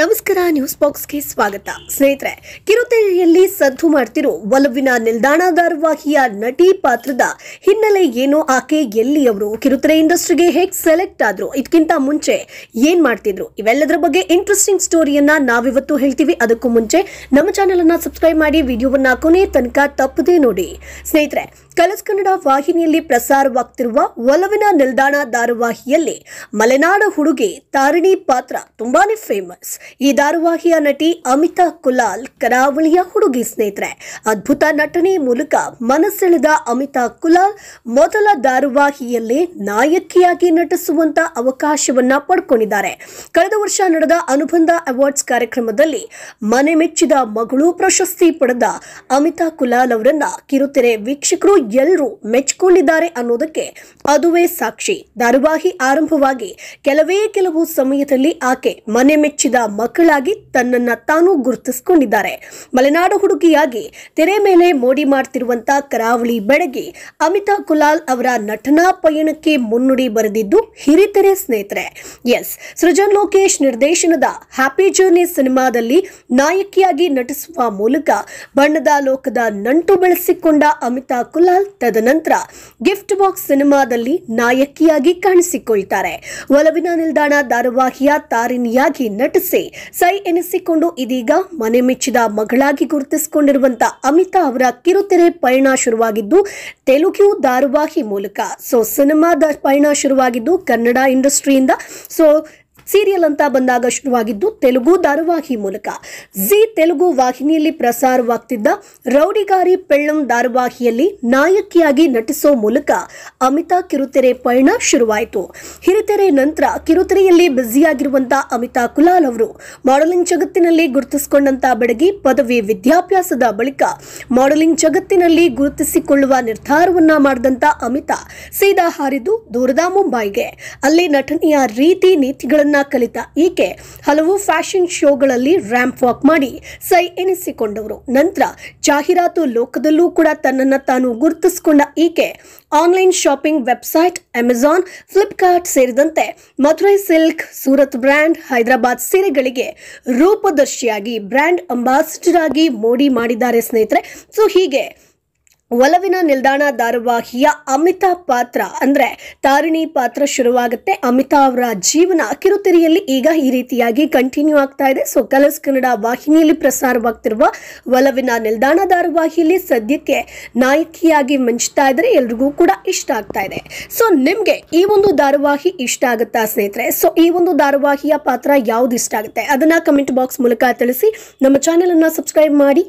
ನಮಸ್ಕಾರ ನ್ಯೂಸ್ ಬಾಕ್ಸ್ಗೆ ಸ್ವಾಗತ ಸ್ನೇಹಿತರೆ ಕಿರುತೆರೆಯಲ್ಲಿ ಸದ್ದು ಮಾಡ್ತಿರೋ ಒಲವಿನ ನಿಲ್ದಾಣ ಧಾರವಾಹಿಯ ನಟಿ ಪಾತ್ರದ ಹಿನ್ನೆಲೆ ಏನು ಆಕೆ ಎಲ್ಲಿ ಅವರು ಕಿರುತೆರೆ ಇಂಡಸ್ಟ್ರಿಗೆ ಹೇಗೆ ಸೆಲೆಕ್ಟ್ ಆದ್ರು ಇದಕ್ಕಿಂತ ಮುಂಚೆ ಏನ್ ಮಾಡ್ತಿದ್ರು ಇವೆಲ್ಲದರ ಬಗ್ಗೆ ಇಂಟ್ರೆಸ್ಟಿಂಗ್ ಸ್ಟೋರಿಯನ್ನ ನಾವಿವತ್ತು ಹೇಳ್ತೀವಿ ಅದಕ್ಕೂ ಮುಂಚೆ ನಮ್ಮ ಚಾನೆಲ್ ಅನ್ನ ಸಬ್ಸ್ಕ್ರೈಬ್ ಮಾಡಿ ವಿಡಿಯೋವನ್ನ ಕೊನೆ ತನಕ ತಪ್ಪದೇ ನೋಡಿ ಸ್ನೇಹಿತರೆ ಕನ್ನಡ ವಾಹಿನಿಯಲ್ಲಿ ಪ್ರಸಾರವಾಗ್ತಿರುವ ಒಲವಿನ ನಿಲ್ದಾಣ ಧಾರಾವಾಹಿಯಲ್ಲಿ ಮಲೆನಾಡ ಹುಡುಗಿ ತಾರಿಣಿ ಪಾತ್ರ ತುಂಬಾನೇ ಫೇಮಸ್ ಈ ಧಾರಾವಾಹಿಯ ನಟಿ ಅಮಿತಾ ಕುಲಾಲ್ ಕರಾವಳಿಯ ಹುಡುಗಿ ಸ್ನೇಹಿತರೆ ಅದ್ಭುತ ನಟನೆ ಮೂಲಕ ಮನಸ್ಸೆಳೆದ ಅಮಿತಾ ಕುಲಾಲ್ ಮೊದಲ ಧಾರಾವಾಹಿಯಲ್ಲಿ ನಾಯಕಿಯಾಗಿ ನಟಿಸುವಂತ ಅವಕಾಶವನ್ನ ಪಡ್ಕೊಂಡಿದ್ದಾರೆ ಕಳೆದ ವರ್ಷ ನಡೆದ ಅನುಬಂಧ ಅವಾರ್ಡ್ಸ್ ಕಾರ್ಯಕ್ರಮದಲ್ಲಿ ಮನೆ ಮೆಚ್ಚಿದ ಮಗಳು ಪ್ರಶಸ್ತಿ ಪಡೆದ ಅಮಿತಾ ಕುಲಾಲ್ ಅವರನ್ನ ಕಿರುತೆರೆ ವೀಕ್ಷಕರು ಎಲ್ಲರೂ ಮೆಚ್ಚಿಕೊಂಡಿದ್ದಾರೆ ಅನ್ನೋದಕ್ಕೆ ಅದುವೇ ಸಾಕ್ಷಿ ಧಾರಾವಾಹಿ ಆರಂಭವಾಗಿ ಕೆಲವೇ ಕೆಲವು ಸಮಯದಲ್ಲಿ ಆಕೆ ಮನೆ ಮೆಚ್ಚಿದ ಮಕ್ಕಳಾಗಿ ತನ್ನನ್ನ ತಾನು ಗುರುತಿಸಿಕೊಂಡಿದ್ದಾರೆ ಮಲೆನಾಡು ಹುಡುಗಿಯಾಗಿ ತೆರೆ ಮೇಲೆ ಮೋಡಿ ಮಾಡ್ತಿರುವಂತಹ ಕರಾವಳಿ ಬೆಡಗಿ ಅಮಿತಾ ಕುಲಾಲ್ ಅವರ ನಟನಾ ಪಯಣಕ್ಕೆ ಮುನ್ನುಡಿ ಬರೆದಿದ್ದು ಹಿರಿತೆರೆ ಸ್ನೇಹಿತರೆ ಎಸ್ ಸೃಜನ್ ಲೋಕೇಶ್ ನಿರ್ದೇಶನದ ಹ್ಯಾಪಿ ಜರ್ನಿ ಸಿನಿಮಾದಲ್ಲಿ ನಾಯಕಿಯಾಗಿ ನಟಿಸುವ ಮೂಲಕ ಬಣ್ಣದ ಲೋಕದ ನಂಟು ಬೆಳೆಸಿಕೊಂಡ ಅಮಿತಾ ಕುಲಾಲ್ ಮೋಹನ್ಲಾಲ್ ತದನಂತರ ಗಿಫ್ಟ್ ಬಾಕ್ಸ್ ಸಿನಿಮಾದಲ್ಲಿ ನಾಯಕಿಯಾಗಿ ಕಾಣಿಸಿಕೊಳ್ತಾರೆ ಒಲವಿನ ನಿಲ್ದಾಣ ಧಾರಾವಾಹಿಯ ತಾರಿಣಿಯಾಗಿ ನಟಿಸಿ ಸೈ ಎನಿಸಿಕೊಂಡು ಇದೀಗ ಮನೆ ಮೆಚ್ಚಿದ ಮಗಳಾಗಿ ಗುರುತಿಸಿಕೊಂಡಿರುವಂತಹ ಅಮಿತಾ ಅವರ ಕಿರುತೆರೆ ಪಯಣ ಶುರುವಾಗಿದ್ದು ತೆಲುಗು ಧಾರಾವಾಹಿ ಮೂಲಕ ಸೊ ಸಿನಿಮಾದ ಪಯಣ ಶುರುವಾಗಿದ್ದು ಕನ್ನಡ ಇಂಡಸ್ಟ್ರಿಯಿಂದ ಸೊ ಸೀರಿಯಲ್ ಅಂತ ಬಂದಾಗ ಶುರುವಾಗಿದ್ದು ತೆಲುಗು ಧಾರಾವಾಹಿ ಮೂಲಕ ಜಿ ತೆಲುಗು ವಾಹಿನಿಯಲ್ಲಿ ಪ್ರಸಾರವಾಗ್ತಿದ್ದ ರೌಡಿಗಾರಿ ಪೆಳ್ಳಂ ಧಾರಾವಾಹಿಯಲ್ಲಿ ನಾಯಕಿಯಾಗಿ ನಟಿಸೋ ಮೂಲಕ ಅಮಿತಾ ಕಿರುತೆರೆ ಪಯಣ ಶುರುವಾಯಿತು ಹಿರಿತೆರೆ ನಂತರ ಕಿರುತೆರೆಯಲ್ಲಿ ಬ್ಯುಸಿಯಾಗಿರುವಂತಹ ಅಮಿತಾ ಕುಲಾಲ್ ಅವರು ಮಾಡಲಿಂಗ್ ಜಗತ್ತಿನಲ್ಲಿ ಗುರುತಿಸಿಕೊಂಡಂತಹ ಬೆಡಗಿ ಪದವಿ ವಿದ್ಯಾಭ್ಯಾಸದ ಬಳಿಕ ಮಾಡಲಿಂಗ್ ಜಗತ್ತಿನಲ್ಲಿ ಗುರುತಿಸಿಕೊಳ್ಳುವ ನಿರ್ಧಾರವನ್ನ ಮಾಡಿದಂತ ಅಮಿತಾ ಸೀದಾ ಹಾರಿದು ದೂರದ ಮುಂಬೈಗೆ ಅಲ್ಲಿ ನಟನೆಯ ರೀತಿ ನೀತಿಗಳನ್ನ ಕಲಿತ ಈಕೆ ಹಲವು ಫ್ಯಾಷನ್ ಶೋಗಳಲ್ಲಿ ರ್ಯಾಂಪ್ ವಾಕ್ ಮಾಡಿ ಸೈ ಎನಿಸಿಕೊಂಡವರು ನಂತರ ಜಾಹೀರಾತು ಲೋಕದಲ್ಲೂ ಕೂಡ ತನ್ನನ್ನು ತಾನು ಗುರುತಿಸಿಕೊಂಡ ಈಕೆ online shopping website Amazon Flipkart ಸೇರಿದಂತೆ ಮಧುರೈ ಸಿಲ್ಕ್ ಸೂರತ್ ಬ್ರ್ಯಾಂಡ್ ಹೈದರಾಬಾದ್ ಸೀರೆಗಳಿಗೆ ರೂಪದರ್ಶಿಯಾಗಿ ಬ್ರ್ಯಾಂಡ್ ಅಂಬಾಸಿಡರ್ ಆಗಿ ಮೋಡಿ ಮಾಡಿದ್ದಾರೆ ಸ್ನೇಹಿತರೆ ಸೊ ಹೀಗೆ ಒಲವಿನ ನಿಲ್ದಾಣ ಧಾರಾವಾಹಿಯ ಅಮಿತಾ ಪಾತ್ರ ಅಂದರೆ ತಾರಿಣಿ ಪಾತ್ರ ಶುರುವಾಗುತ್ತೆ ಅಮಿತಾ ಅವರ ಜೀವನ ಕಿರುತೆರೆಯಲ್ಲಿ ಈಗ ಈ ರೀತಿಯಾಗಿ ಕಂಟಿನ್ಯೂ ಆಗ್ತಾ ಇದೆ ಸೊ ಕಲರ್ಸ್ ಕನ್ನಡ ವಾಹಿನಿಯಲ್ಲಿ ಪ್ರಸಾರವಾಗ್ತಿರುವ ಒಲವಿನ ನಿಲ್ದಾಣ ಧಾರಾವಾಹಿಯಲ್ಲಿ ಸದ್ಯಕ್ಕೆ ನಾಯಕಿಯಾಗಿ ಮಂಚ್ತಾ ಇದ್ದರೆ ಎಲ್ರಿಗೂ ಕೂಡ ಇಷ್ಟ ಆಗ್ತಾ ಇದೆ ಸೊ ನಿಮಗೆ ಈ ಒಂದು ಧಾರಾವಾಹಿ ಇಷ್ಟ ಆಗುತ್ತಾ ಸ್ನೇಹಿತರೆ ಸೊ ಈ ಒಂದು ಧಾರಾವಾಹಿಯ ಪಾತ್ರ ಯಾವ್ದು ಇಷ್ಟ ಆಗುತ್ತೆ ಅದನ್ನು ಕಮೆಂಟ್ ಬಾಕ್ಸ್ ಮೂಲಕ ತಿಳಿಸಿ ನಮ್ಮ ಚಾನೆಲನ್ನು ಸಬ್ಸ್ಕ್ರೈಬ್ ಮಾಡಿ